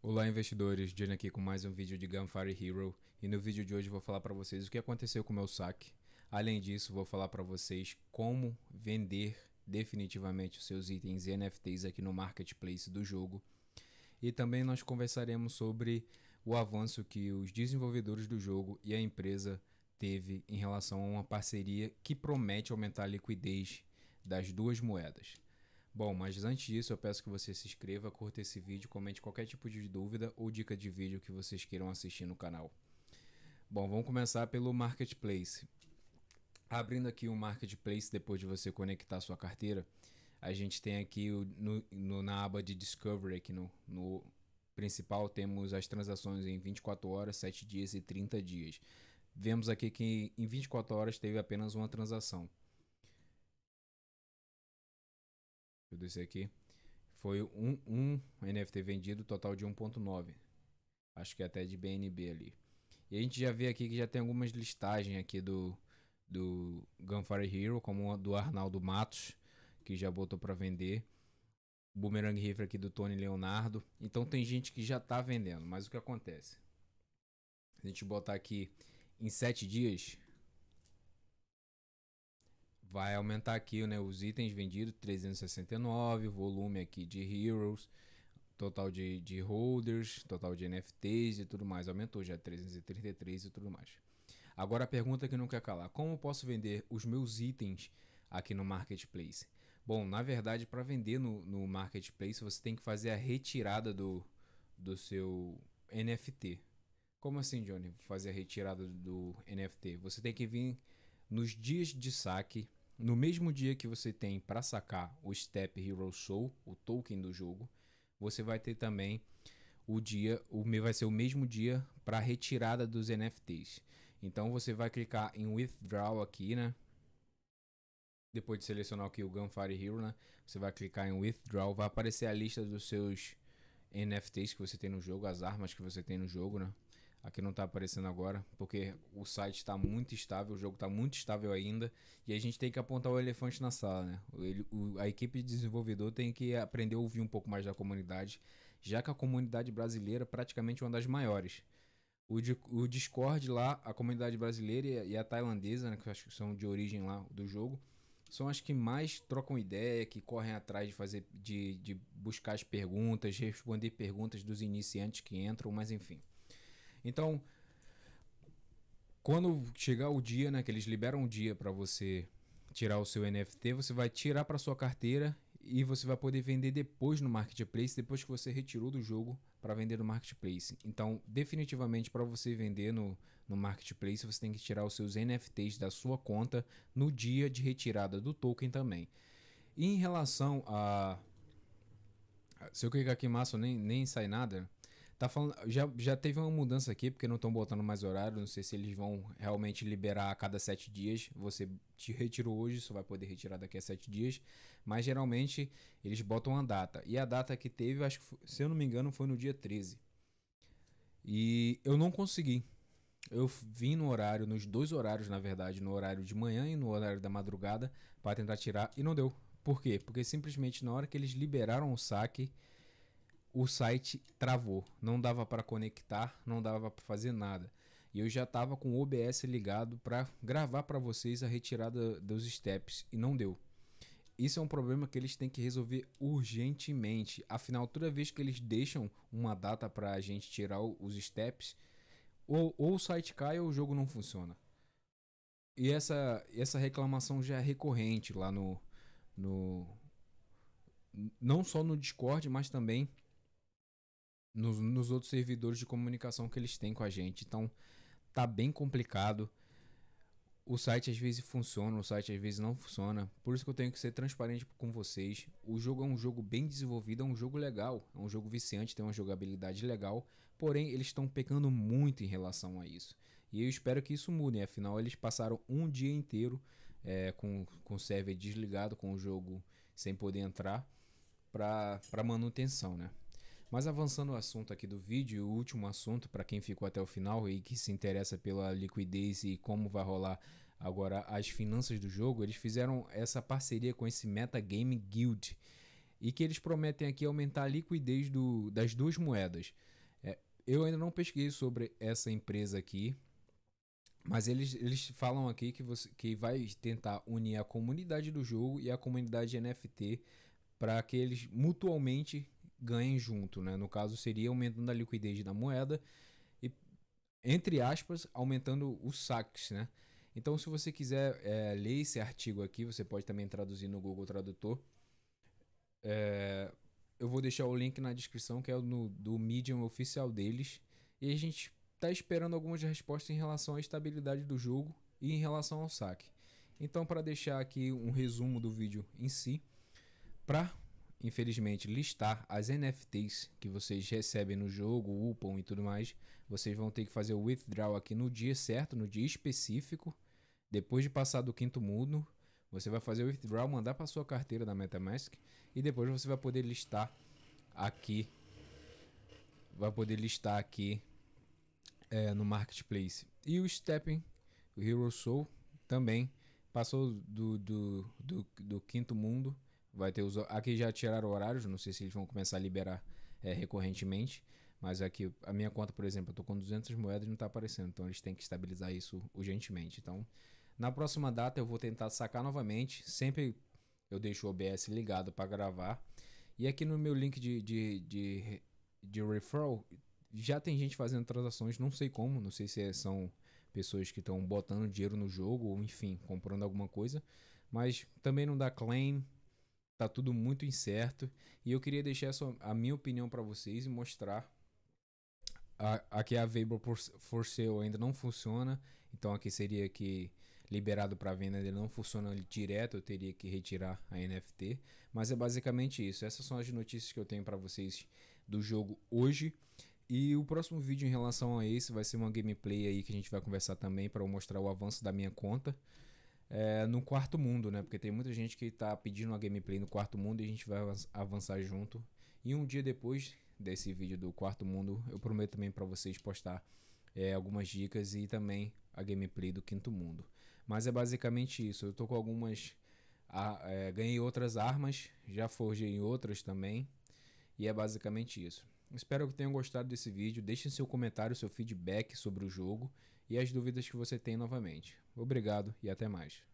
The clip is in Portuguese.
Olá investidores, Jane aqui com mais um vídeo de Gunfire Hero e no vídeo de hoje vou falar para vocês o que aconteceu com o meu saque. Além disso, vou falar para vocês como vender definitivamente os seus itens e NFTs aqui no marketplace do jogo. E também nós conversaremos sobre o avanço que os desenvolvedores do jogo e a empresa teve em relação a uma parceria que promete aumentar a liquidez das duas moedas. Bom, mas antes disso, eu peço que você se inscreva, curta esse vídeo, comente qualquer tipo de dúvida ou dica de vídeo que vocês queiram assistir no canal. Bom, vamos começar pelo Marketplace. Abrindo aqui o um Marketplace, depois de você conectar sua carteira, a gente tem aqui no, no, na aba de Discovery, aqui no, no principal, temos as transações em 24 horas, 7 dias e 30 dias. Vemos aqui que em 24 horas teve apenas uma transação. Tudo isso aqui. Foi um, um NFT vendido, total de 1.9. Acho que é até de BNB ali. E a gente já vê aqui que já tem algumas listagens aqui do, do Gunfire Hero, como do Arnaldo Matos, que já botou para vender. Boomerang River aqui do Tony Leonardo. Então tem gente que já tá vendendo, mas o que acontece? A gente botar aqui em 7 dias, vai aumentar aqui né, os itens vendidos, 369, volume aqui de Heroes, total de, de holders, total de NFTs e tudo mais, aumentou já 333 e tudo mais. Agora a pergunta que não quer calar, como posso vender os meus itens aqui no Marketplace? Bom, na verdade, para vender no, no Marketplace, você tem que fazer a retirada do, do seu NFT. Como assim, Johnny? Fazer a retirada do NFT? Você tem que vir nos dias de saque no mesmo dia que você tem para sacar o Step Hero Soul, o token do jogo, você vai ter também o dia, o vai ser o mesmo dia para retirada dos NFTs. Então você vai clicar em withdraw aqui, né? Depois de selecionar aqui o Gunfire Hero, né? Você vai clicar em withdraw, vai aparecer a lista dos seus NFTs que você tem no jogo, as armas que você tem no jogo, né? Aqui não está aparecendo agora, porque o site está muito estável, o jogo está muito estável ainda, e a gente tem que apontar o elefante na sala, né? Ele, o, a equipe de desenvolvedor tem que aprender a ouvir um pouco mais da comunidade, já que a comunidade brasileira é praticamente uma das maiores. O, o Discord lá, a comunidade brasileira e a, e a tailandesa, né, que acho que são de origem lá do jogo, são as que mais trocam ideia, que correm atrás de fazer, de, de buscar as perguntas, responder perguntas dos iniciantes que entram, mas enfim. Então, quando chegar o dia, né, que eles liberam um dia para você tirar o seu NFT, você vai tirar para sua carteira e você vai poder vender depois no marketplace, depois que você retirou do jogo para vender no marketplace. Então, definitivamente para você vender no, no marketplace, você tem que tirar os seus NFTs da sua conta no dia de retirada do token também. E em relação a se eu clicar aqui em massa, nem nem sai nada. Tá falando, já, já teve uma mudança aqui, porque não estão botando mais horário. Não sei se eles vão realmente liberar a cada sete dias. Você te retirou hoje, só vai poder retirar daqui a sete dias. Mas geralmente eles botam uma data. E a data que teve, acho que, foi, se eu não me engano, foi no dia 13. E eu não consegui. Eu vim no horário, nos dois horários, na verdade, no horário de manhã e no horário da madrugada, para tentar tirar e não deu. Por quê? Porque simplesmente na hora que eles liberaram o saque, o site travou, não dava para conectar, não dava para fazer nada. E eu já estava com o OBS ligado para gravar para vocês a retirada dos steps e não deu. Isso é um problema que eles têm que resolver urgentemente. Afinal, toda vez que eles deixam uma data para a gente tirar os steps, ou, ou o site cai ou o jogo não funciona. E essa, essa reclamação já é recorrente lá no, no. Não só no Discord, mas também nos, nos outros servidores de comunicação que eles têm com a gente. Então, tá bem complicado. O site às vezes funciona, o site às vezes não funciona. Por isso que eu tenho que ser transparente com vocês. O jogo é um jogo bem desenvolvido, é um jogo legal, é um jogo viciante, tem uma jogabilidade legal. Porém, eles estão pecando muito em relação a isso. E eu espero que isso mude. Né? Afinal, eles passaram um dia inteiro é, com, com o server desligado, com o jogo sem poder entrar, para manutenção, né? Mas avançando o assunto aqui do vídeo, o último assunto para quem ficou até o final e que se interessa pela liquidez e como vai rolar agora as finanças do jogo, eles fizeram essa parceria com esse Metagame Guild e que eles prometem aqui aumentar a liquidez do, das duas moedas. É, eu ainda não pesquisei sobre essa empresa aqui, mas eles, eles falam aqui que, você, que vai tentar unir a comunidade do jogo e a comunidade NFT para que eles mutualmente ganhem junto, né? No caso, seria aumentando a liquidez da moeda e, entre aspas, aumentando os saques, né? Então, se você quiser é, ler esse artigo aqui, você pode também traduzir no Google Tradutor. É, eu vou deixar o link na descrição, que é no, do Medium oficial deles. E a gente está esperando algumas respostas em relação à estabilidade do jogo e em relação ao saque. Então, para deixar aqui um resumo do vídeo em si, para infelizmente, listar as NFTs que vocês recebem no jogo, upam e tudo mais. Vocês vão ter que fazer o withdraw aqui no dia certo, no dia específico. Depois de passar do quinto mundo, você vai fazer o withdraw, mandar para sua carteira da MetaMask e depois você vai poder listar aqui vai poder listar aqui é, no marketplace. E o Stepping, o Hero Soul também passou do, do, do, do quinto mundo Vai ter os. Aqui já tiraram horários, não sei se eles vão começar a liberar é, recorrentemente. Mas aqui, a minha conta, por exemplo, eu tô com 200 moedas e não tá aparecendo. Então eles têm que estabilizar isso urgentemente. Então, na próxima data eu vou tentar sacar novamente. Sempre eu deixo o OBS ligado para gravar. E aqui no meu link de, de, de, de referral já tem gente fazendo transações, não sei como, não sei se é, são pessoas que estão botando dinheiro no jogo ou enfim, comprando alguma coisa, mas também não dá claim, Tá tudo muito incerto e eu queria deixar a minha opinião para vocês e mostrar aqui a Vapor for Sale ainda não funciona, então aqui seria que liberado para venda ele não funciona direto, eu teria que retirar a NFT, mas é basicamente isso. Essas são as notícias que eu tenho para vocês do jogo hoje. E o próximo vídeo em relação a esse vai ser uma gameplay aí que a gente vai conversar também para mostrar o avanço da minha conta é, no quarto mundo, né? Porque tem muita gente que tá pedindo uma gameplay no quarto mundo e a gente vai avançar junto. E um dia depois desse vídeo do quarto mundo, eu prometo também para vocês postar é, algumas dicas e também a gameplay do quinto mundo. Mas é basicamente isso. Eu tô com algumas. A, é, ganhei outras armas, já forjei outras também. E é basicamente isso. Espero que tenham gostado desse vídeo. Deixem seu comentário, seu feedback sobre o jogo e as dúvidas que você tem novamente. Obrigado e até mais.